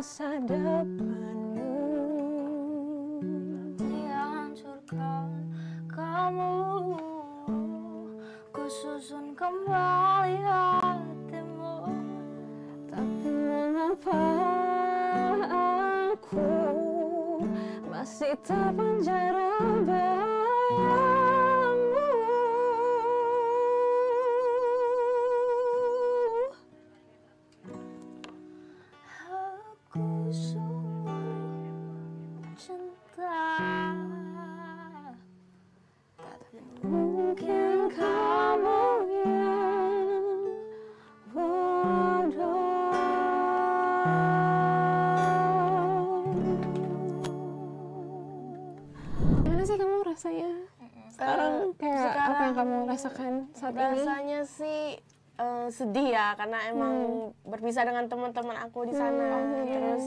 masa depanmu Dihancurkan kamu Kususun kembali hatimu Tapi mengapa aku Masih terpenjara sekarang eh, kayak sekarang apa yang kamu rasakan saat rasanya ini? Rasanya sih uh, sedih ya karena emang hmm. berpisah dengan teman-teman aku di hmm, sana hmm. terus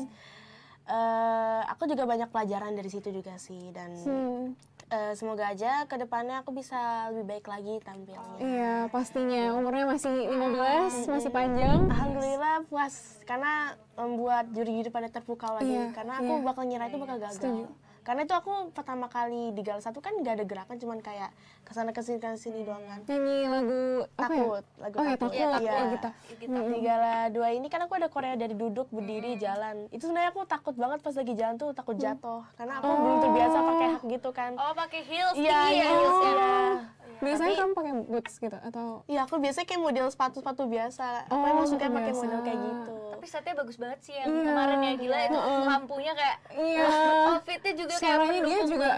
uh, aku juga banyak pelajaran dari situ juga sih dan hmm. uh, semoga aja kedepannya aku bisa lebih baik lagi tampil. Iya pastinya gitu. umurnya masih 15 ah, hmm. masih panjang. Alhamdulillah puas karena membuat juri-juri pada terpukau lagi iya, karena aku iya. bakal nyerah itu bakal gagal. Setuju karena itu aku pertama kali di Gala satu kan gak ada gerakan cuman kayak kesana kesini kesini doang kan ini lagu ya? takut ya? lagu oh, iya, takut, ya, takut. Ya, lagu oh, gitu. takut. Gitu. Ya, di Gala dua ini kan aku ada Korea dari duduk berdiri hmm. jalan itu sebenarnya aku takut banget pas lagi jalan tuh takut mm. jatuh karena aku oh. belum terbiasa pakai hak gitu kan oh pakai heels iya ya, heels ya iya. biasanya Tapi, kamu pakai boots gitu atau iya aku biasanya kayak model sepatu sepatu biasa aku oh, emang suka pakai model kayak gitu tapi setnya bagus banget sih yang yeah. kemarin ya gila itu uh-uh. lampunya kayak yeah. outfitnya juga Sekarang kayak dia juga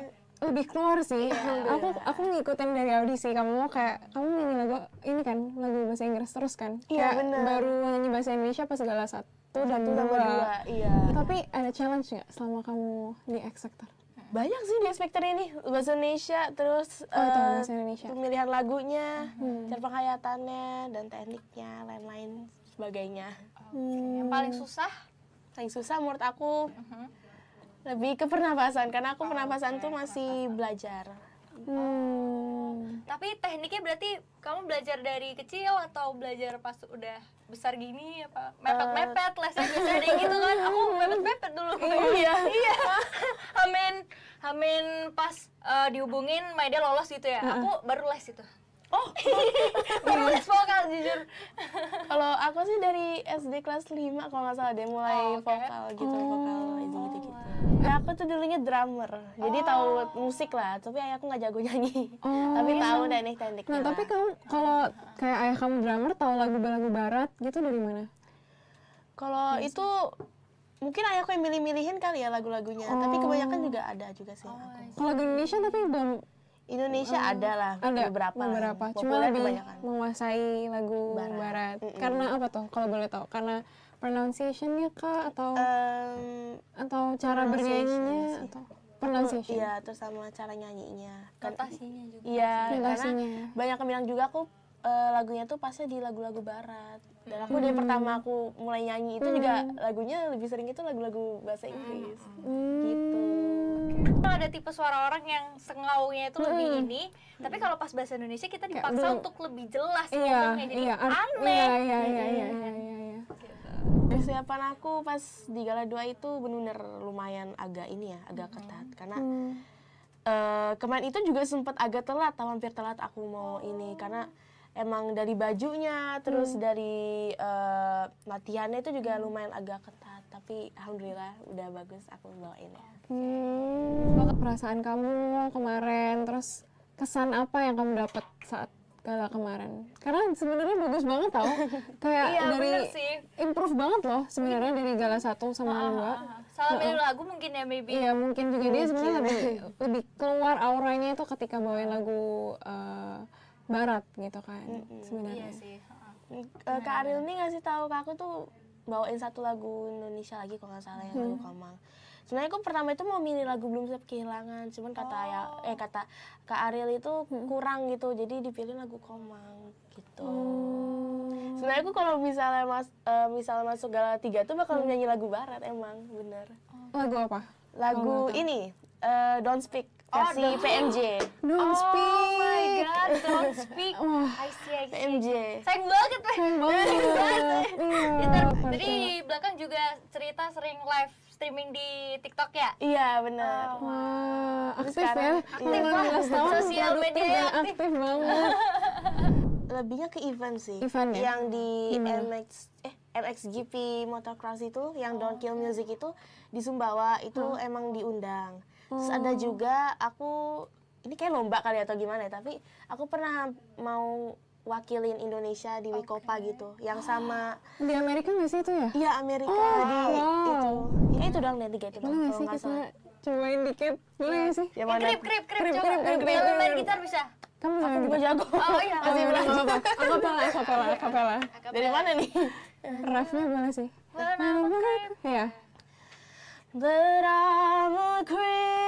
lebih keluar sih. Yeah. Iya, aku aku ngikutin dari audisi kamu mau kayak kamu nyanyi lagu ini kan lagu bahasa Inggris terus kan. Iya yeah, benar. Baru nyanyi bahasa Indonesia pas segala satu dan dua. dua. Iya. Tapi ada challenge nggak selama kamu di X Factor? Banyak sih di X Factor ini bahasa Indonesia terus oh, uh, bahasa Indonesia. pemilihan lagunya, hmm. cara penghayatannya dan tekniknya lain-lain sebagainya. Yang paling susah? Paling susah menurut aku uh mm-hmm. -huh. lebih ke pernapasan karena aku oh, pernapasan okay. tuh masih pernafasan. belajar. Hmm. Oh. Tapi tekniknya berarti kamu belajar dari kecil atau belajar pas udah besar gini apa? Mepet-mepet uh. lesnya ada ada gitu kan. Aku mepet-mepet dulu. Iya. iya. amin amin pas uh, dihubungin Maida lolos gitu ya. Uh -huh. Aku baru les itu oh iya. privilege vokal jujur kalau aku sih dari SD kelas 5 kalau nggak salah deh mulai oh, okay. vokal gitu oh. vokal gitu, gitu gitu nah, aku tuh dulunya drummer jadi oh. tahu musik lah tapi ayah aku nggak jago nyanyi oh, tapi iya. tahu teknik iya. teknik nah tapi kamu kalau kayak ayah kamu drummer tahu lagu-lagu barat gitu dari mana kalau iya itu mungkin ayahku yang milih-milihin kali ya lagu-lagunya oh. tapi kebanyakan juga ada juga sih oh, kalau lagu Indonesia tapi belum Indonesia um, ada lah ada beberapa, beberapa. cuma lebih menguasai lagu barat, barat. Mm -mm. karena apa tuh kalau boleh tahu karena pronunciationnya kak atau um, atau cara bernyanyinya atau pronunciation iya terus sama cara nyanyinya kan- notasinya juga iya karena banyak yang bilang juga aku uh, lagunya tuh pasnya di lagu-lagu barat dan aku hmm. dari pertama aku mulai nyanyi itu hmm. juga lagunya lebih sering itu lagu-lagu bahasa Inggris hmm. gitu ada tipe suara orang yang sengaunya itu lebih hmm. ini tapi kalau pas bahasa Indonesia kita dipaksa Kayak, untuk lebih jelas iya, ngomongnya jadi iya, aneh iya, iya, iya, iya, iya, iya. Persiapan iya. gitu. aku pas di Gala 2 itu benar-benar lumayan agak ini ya, agak ketat karena hmm. uh, kemarin itu juga sempat agak telat, hampir telat aku mau ini karena emang dari bajunya terus hmm. dari uh, latihannya itu juga lumayan agak ketat tapi alhamdulillah udah bagus aku bawain ini. Ya. hmm. perasaan kamu kemarin terus kesan apa yang kamu dapat saat gala kemarin karena sebenarnya bagus banget tau kayak iya, dari sih. improve banget loh sebenarnya dari gala satu sama uh, dua uh, uh. salah uh, lagu mungkin ya maybe iya mungkin juga mungkin. dia sebenarnya lebih, lebih keluar auranya itu ketika bawain lagu uh, barat gitu kan mm-hmm. sebenarnya. Iya sih. Uh, Kak Ariel nih ngasih tahu ke aku tuh bawain satu lagu Indonesia lagi kalau nggak salah yang hmm. lagu Komang. Sebenarnya aku pertama itu mau milih lagu belum siap kehilangan, cuman kata ya, oh. ya eh kata Kak Ariel itu hmm. kurang gitu, jadi dipilih lagu Komang gitu. Hmm. Sebenarnya aku kalau misalnya mas uh, eh, misalnya masuk gala tiga tuh bakal hmm. nyanyi lagu barat emang bener. Oh. Lagu apa? Lagu oh, ini uh, Don't Speak versi oh, PMJ. Don't oh speak. Oh my god, don't speak. I see, I see. PMJ. Sayang banget, eh. Sayang banget. Jadi iya. di belakang juga cerita sering live streaming di TikTok ya? Iya, benar. Oh, wow. wow. Aktif ya. Sekarang, ya. Aktif banget. Ya. Sosial media aktif. aktif banget. Lebihnya ke event sih. Event ya? Yang di hmm. MX eh MXGP Motocross itu, yang oh. Don't Kill Music itu di Sumbawa itu hmm. emang diundang Terus ada oh. juga aku ini kayak lomba kali atau gimana ya, tapi aku pernah mau wakilin Indonesia di Wikopa okay. gitu, yang sama di Amerika nggak sih itu ya? Iya Amerika oh, di wow. itu, ya itu doang deh tiga itu nggak Boleh sih kita cobain dikit, boleh ya. sih? Ya, mana? Krip, krip, krip, krip, krip, krip, krip, main gitar bisa? Kamu aku juga jago. Oh iya. Masih belum apa-apa. Akapela, kapela. Dari mana nih? Refnya boleh sih. Boleh, Iya. that I'm a creep.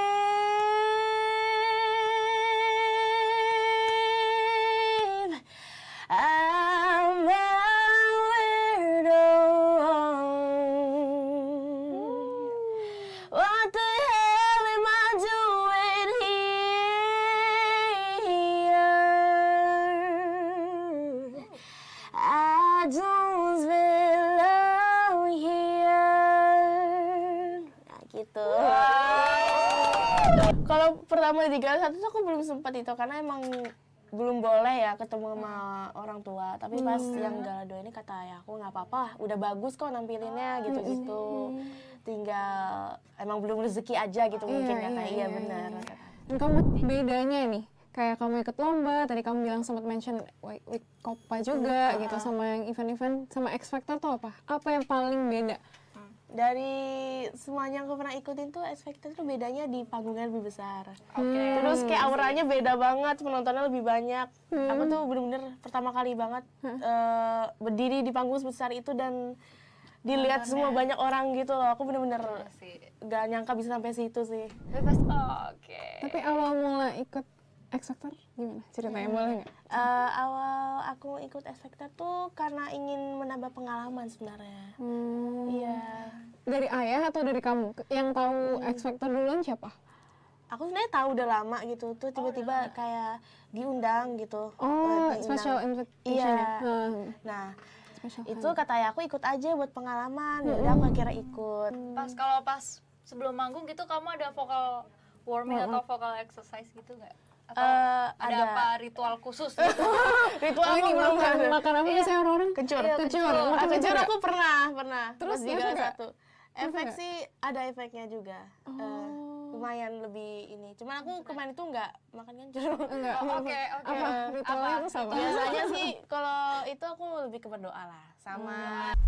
kalau pertama di kelas satu aku belum sempat itu karena emang belum boleh ya ketemu sama orang tua tapi hmm. pas yang gala dua ini kata ya aku nggak apa-apa udah bagus kok nampilinnya gitu gitu hmm. tinggal emang belum rezeki aja gitu oh, mungkin ya, iya, kata iya, iya benar iya. kamu bedanya nih kayak kamu ikut lomba tadi kamu bilang sempat mention week kopa juga hmm. gitu sama yang event-event sama X Factor tuh apa apa yang paling beda dari semuanya yang aku pernah ikutin tuh X tuh bedanya di panggungnya lebih besar. Okay. Hmm. Terus kayak hmm. auranya beda banget, penontonnya lebih banyak. Hmm. Aku tuh bener-bener pertama kali banget hmm. uh, berdiri di panggung sebesar itu dan dilihat oh, semua banyak orang gitu loh. Aku bener-bener iya gak nyangka bisa sampai situ sih. Oke. Okay. Tapi awal mulai ikut X Factor gimana ceritanya yeah. boleh nggak? Uh, awal aku ikut X Factor tuh karena ingin menambah pengalaman sebenarnya. Hmm. Iya. Hmm. Yeah. Dari ayah atau dari kamu? Yang tahu hmm. X Factor duluan siapa? Aku sebenarnya tahu udah lama gitu, tuh oh, tiba-tiba oh, kayak diundang gitu. Oh, eh, diundang. special invitation. Iya. Yeah. Hmm. Nah, special itu hmm. kata ayah aku ikut aja buat pengalaman. Hmm. Udah aku kira ikut. Hmm. Pas kalau pas sebelum manggung gitu kamu ada vokal warming oh. atau vokal exercise gitu nggak? uh, ada, ada apa ritual khusus gitu? ritual oh, ini belum makan, ada. makan apa iya. saya orang-orang? Kencur. Iya, kencur. kencur. aku pernah, pernah. Terus di satu. Efek sih ada efeknya juga. Oh. Uh, lumayan lebih ini. Cuman aku kemarin itu enggak makan kencur. Enggak. Oh, oke, oh, oke. Okay, okay. Apa? apa? sama. Biasanya sih kalau itu aku lebih ke berdoa lah sama hmm.